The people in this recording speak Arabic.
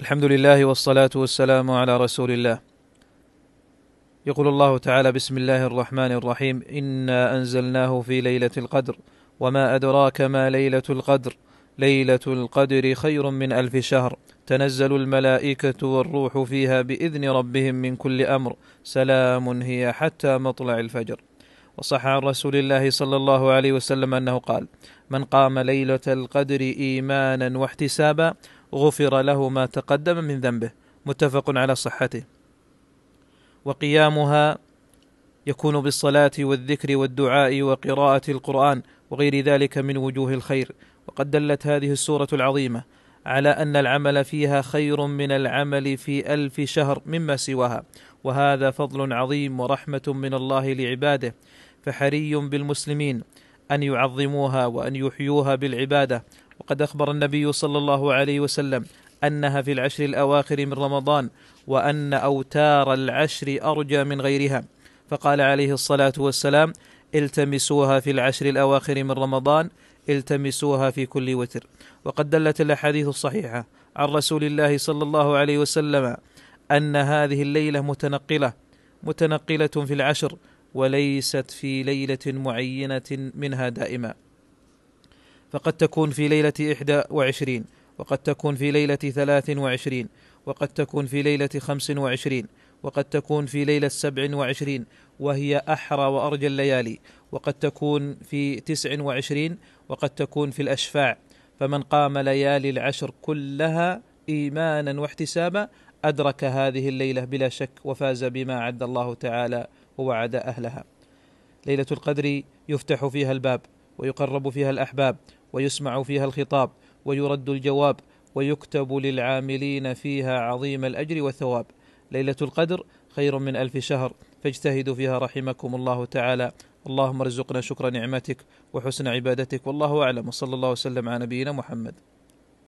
الحمد لله والصلاة والسلام على رسول الله يقول الله تعالى بسم الله الرحمن الرحيم إنا أنزلناه في ليلة القدر وما أدراك ما ليلة القدر ليلة القدر خير من ألف شهر تنزل الملائكة والروح فيها بإذن ربهم من كل أمر سلام هي حتى مطلع الفجر وصح عن رسول الله صلى الله عليه وسلم انه قال: من قام ليله القدر ايمانا واحتسابا غفر له ما تقدم من ذنبه، متفق على صحته. وقيامها يكون بالصلاه والذكر والدعاء وقراءه القران وغير ذلك من وجوه الخير، وقد دلت هذه السوره العظيمه على أن العمل فيها خير من العمل في ألف شهر مما سواها وهذا فضل عظيم ورحمة من الله لعباده فحري بالمسلمين أن يعظموها وأن يحيوها بالعبادة وقد أخبر النبي صلى الله عليه وسلم أنها في العشر الأواخر من رمضان وأن أوتار العشر أرجى من غيرها فقال عليه الصلاة والسلام التمسوها في العشر الأواخر من رمضان التمسوها في كل وتر وقد دلت الاحاديث الصحيحه عن رسول الله صلى الله عليه وسلم ان هذه الليله متنقله متنقله في العشر وليست في ليله معينه منها دائما فقد تكون في ليله احدى وعشرين وقد تكون في ليله ثلاث وعشرين وقد تكون في ليله خمس وعشرين وقد تكون في ليلة السبع وعشرين وهي أحرى وأرجى الليالي وقد تكون في تسع وعشرين وقد تكون في الأشفاع فمن قام ليالي العشر كلها إيمانا واحتسابا أدرك هذه الليلة بلا شك وفاز بما عد الله تعالى ووعد أهلها ليلة القدر يفتح فيها الباب ويقرب فيها الأحباب ويسمع فيها الخطاب ويرد الجواب ويكتب للعاملين فيها عظيم الأجر والثواب ليلة القدر خير من ألف شهر فاجتهدوا فيها رحمكم الله تعالى اللهم ارزقنا شكر نعمتك وحسن عبادتك والله أعلم وصلى الله وسلم على نبينا محمد